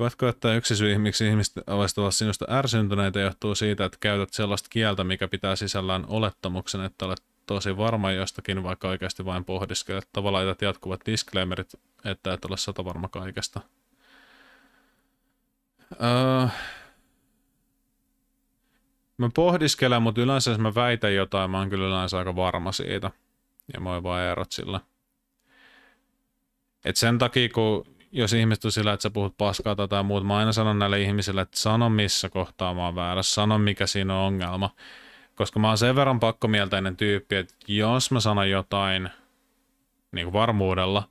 Koetko, että yksi syy, miksi ihmiset ovat sinusta ärsyntyneitä, johtuu siitä, että käytät sellaista kieltä, mikä pitää sisällään olettamuksen, että olet tosi varma jostakin, vaikka oikeasti vain pohdiskelet. Tavallaan laitat jatkuvat disclaimerit, että et ole satavarma kaikesta. Öö, mä pohdiskelen, mutta yleensä jos mä väitän jotain, mä oon kyllä yleensä aika varma siitä. Ja mä oon vaan erot sillä. Et sen takia, kun jos ihmiset on sillä, että sä puhut paskaa tai jotain muuta, mä aina sanon näille ihmisille, että sano missä kohtaa mä oon väärässä, sano mikä siinä on ongelma. Koska mä oon sen verran pakkomieltäinen tyyppi, että jos mä sanon jotain niin kuin varmuudella,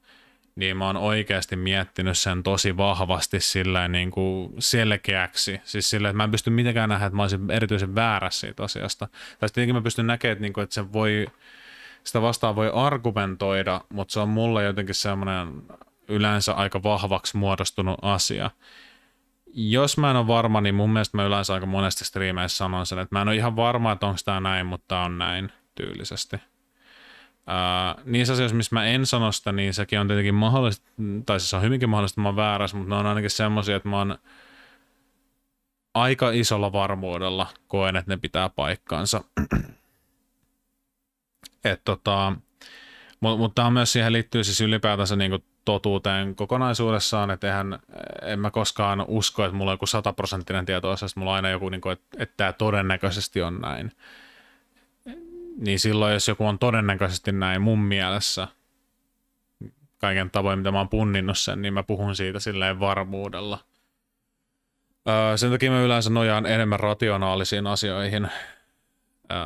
niin mä oon oikeasti miettinyt sen tosi vahvasti sillä niin kuin selkeäksi. Siis sillä, että mä en pysty mitenkään nähdä, että mä olisin erityisen väärä siitä asiasta. Tai tietenkin mä pystyn näkemään, että, niin kuin, että se voi, sitä vastaan voi argumentoida, mutta se on mulle jotenkin semmoinen yleensä aika vahvaksi muodostunut asia. Jos mä en ole varma, niin mun mielestä mä yleensä aika monesti striimeissä sanon sen, että mä en ole ihan varma, että onko tämä näin, mutta on näin tyylisesti. Uh, niissä asioissa, missä mä en sano sitä, niin sekin on tietenkin mahdollista, tai siis on hyvinkin mahdollista, että mä oon väärässä, mutta ne on ainakin semmoisia, että mä oon aika isolla varmuudella koen, että ne pitää paikkaansa. Et tota, mutta mut, tämä on myös siihen liittyy siis ylipäätänsä niinku totuuteen kokonaisuudessaan, että eihän, en mä koskaan usko, että mulla on joku sataprosenttinen tieto että mulla on aina joku, niin kuin, että, että tämä todennäköisesti on näin. Niin silloin, jos joku on todennäköisesti näin mun mielessä, kaiken tavoin, mitä mä oon punninnut sen, niin mä puhun siitä silleen varmuudella. Öö, sen takia mä yleensä nojaan enemmän rationaalisiin asioihin, öö,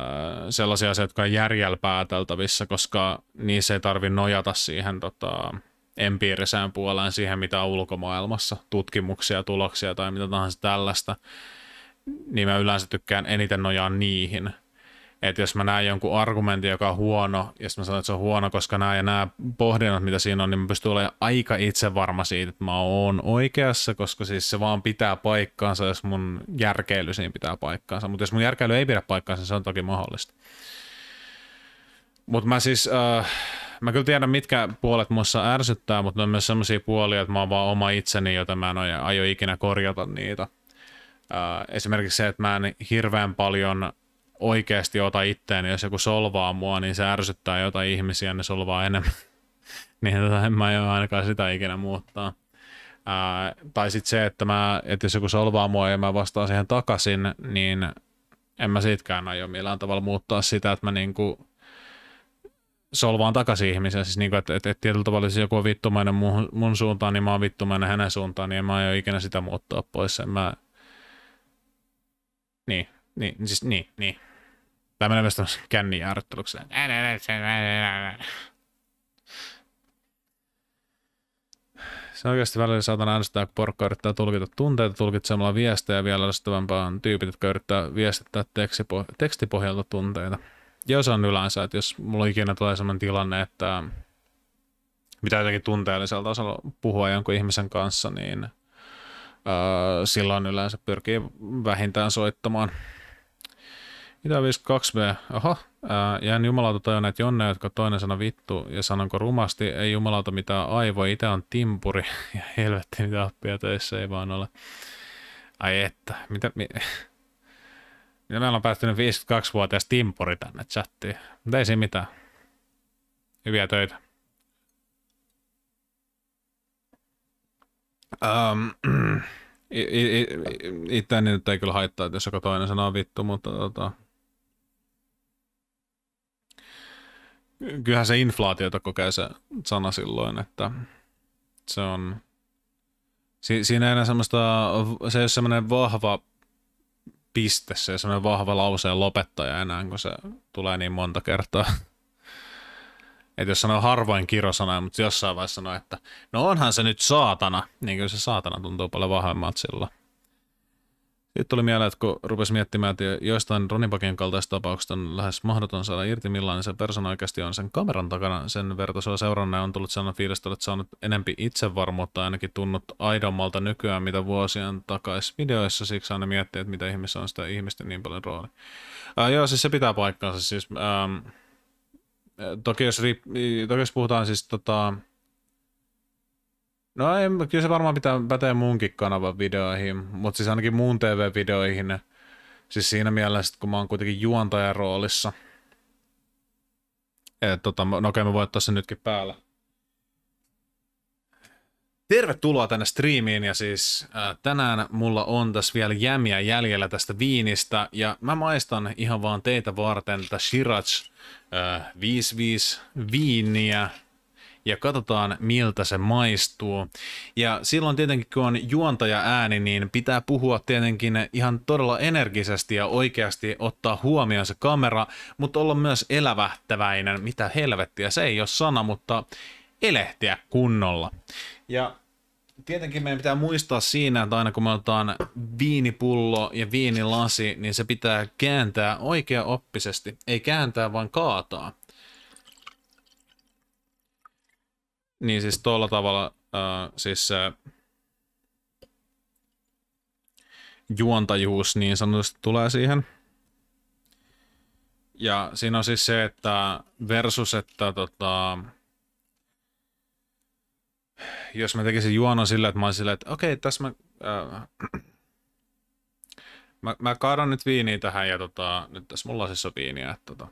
sellaisia asioita, jotka on järjellä pääteltävissä, koska niissä ei tarvi nojata siihen tota, empiiriseen puoleen siihen, mitä on ulkomaailmassa, tutkimuksia, tuloksia tai mitä tahansa tällaista, niin mä yleensä tykkään eniten nojaa niihin. Että jos mä näen jonkun argumentin, joka on huono, ja mä sanon, että se on huono, koska nämä ja nämä pohdinnat, mitä siinä on, niin mä pystyn olemaan aika itse varma siitä, että mä oon oikeassa, koska siis se vaan pitää paikkaansa, jos mun järkeily siinä pitää paikkaansa. Mutta jos mun järkeily ei pidä paikkaansa, se on toki mahdollista. Mutta mä siis... Äh, Mä kyllä tiedän, mitkä puolet muussa ärsyttää, mutta ne on myös sellaisia puolia, että mä oon vaan oma itseni, jota mä en aio ikinä korjata niitä. Esimerkiksi se, että mä en hirveän paljon oikeasti ota itteeni, jos joku solvaa mua, niin se ärsyttää jotain ihmisiä, ne solvaa enemmän. niin tota, en mä aio ainakaan sitä ikinä muuttaa. Ää, tai sitten se, että, mä, että jos joku solvaa mua ja mä vastaan siihen takaisin, niin en mä siitäkään aio millään tavalla muuttaa sitä, että mä niinku solvaan takaisin ihmisiä. Siis niin kuin, että, että, että tietyllä tavalla jos siis joku on vittumainen mun, mun suuntaan, niin mä oon vittumainen hänen suuntaan, niin en mä aio ikinä sitä muuttaa pois. En mä... Niin, niin, siis niin, niin. Tämä menee myös tämmöisen kännin jarrutteluksi. Se oikeasti välillä saatan äänestää, kun porukka yrittää tulkita tunteita tulkitsemalla viestejä vielä ärsyttävämpää tyypit, jotka yrittää viestittää tekstipohjalta tunteita. Jos on yleensä, että jos mulla ikinä tulee sellainen tilanne, että mitä jotenkin tunteellisella tasolla puhua jonkun ihmisen kanssa, niin äh, silloin yleensä pyrkii vähintään soittamaan. Mitä 52b? Oho, äh, jään jumalauta että jonne, jotka toinen sana vittu ja sanonko rumasti, ei jumalauta mitään aivoa, itse on timpuri ja helvetti mitä oppia töissä ei vaan ole. Ai että, mitä, mi- Ja meillä on päästynyt 52-vuotias Timpuri tänne chattiin. Mutta ei siinä mitään. Hyviä töitä. Um, ähm, Itseäni nyt ei kyllä haittaa, jos joku toinen sanoo vittu, mutta tota, kyllähän se inflaatiota kokee se sana silloin, että se on, si, siinä ei enää semmoista, se ei ole semmoinen vahva piste, se on vahva lauseen lopettaja enää, kun se tulee niin monta kertaa. Että jos sanoo harvoin kirosana, mutta jossain vaiheessa sanoo, että no onhan se nyt saatana, niin kyllä se saatana tuntuu paljon vahvemmalta silloin. Sitten tuli mieleen, että kun rupesi miettimään, että joistain Ronipakin kaltaista tapauksista on lähes mahdoton saada irti, millainen niin se persona oikeasti on sen kameran takana. Sen vertaisella seuranne on tullut sellainen fiilis, että olet saanut enempi itsevarmuutta, ainakin tunnut aidommalta nykyään, mitä vuosien takaisin videoissa. Siksi aina miettii, että mitä ihmisessä on sitä ihmisten niin paljon rooli. Ää, äh, joo, siis se pitää paikkaansa. Siis, ää, ähm, äh, toki, jos, toki jos puhutaan siis tota, No ei, kyllä se varmaan pitää päteä munkin kanavan videoihin, mutta siis ainakin muun TV-videoihin. Siis siinä mielessä, kun mä oon kuitenkin juontajan roolissa. Et, tota, no okei, mä voin ottaa sen nytkin päällä. Tervetuloa tänne striimiin ja siis äh, tänään mulla on tässä vielä jämiä jäljellä tästä viinistä ja mä maistan ihan vaan teitä varten tätä Shiraz äh, 55 viiniä ja katsotaan miltä se maistuu. Ja silloin tietenkin kun on juontaja ääni, niin pitää puhua tietenkin ihan todella energisesti ja oikeasti ottaa huomioon se kamera, mutta olla myös elävähtäväinen, mitä helvettiä, se ei ole sana, mutta elehtiä kunnolla. Ja tietenkin meidän pitää muistaa siinä, että aina kun me otetaan viinipullo ja viinilasi, niin se pitää kääntää oikea oppisesti. Ei kääntää, vaan kaataa. Niin siis tuolla tavalla, äh, siis se juontajuus niin sanotusti tulee siihen. Ja siinä on siis se, että versus, että tota, jos mä tekisin juonon sillä, että mä olisin silleen, että okei, okay, tässä mä, äh, mä, mä kaadan nyt viiniä tähän ja tota, nyt tässä mulla siis on viiniä, että tota,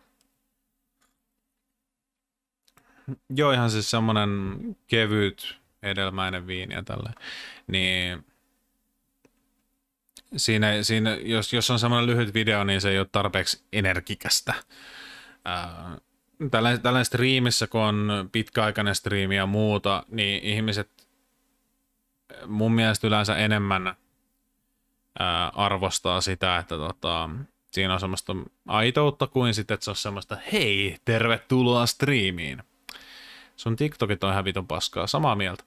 Joo, ihan siis semmoinen kevyt edelmäinen viini ja tälle. Niin siinä, siinä jos, jos on semmoinen lyhyt video, niin se ei ole tarpeeksi energikästä. Ää, tällä striimissä, kun on pitkäaikainen striimi ja muuta, niin ihmiset mun mielestä yleensä enemmän ää, arvostaa sitä, että tota, siinä on semmoista aitoutta kuin sitten, että se on semmoista, hei, tervetuloa striimiin. Sun TikTokit on ihan vitun paskaa. Samaa mieltä.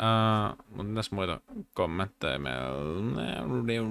Uh, äh, mutta muita kommentteja meillä?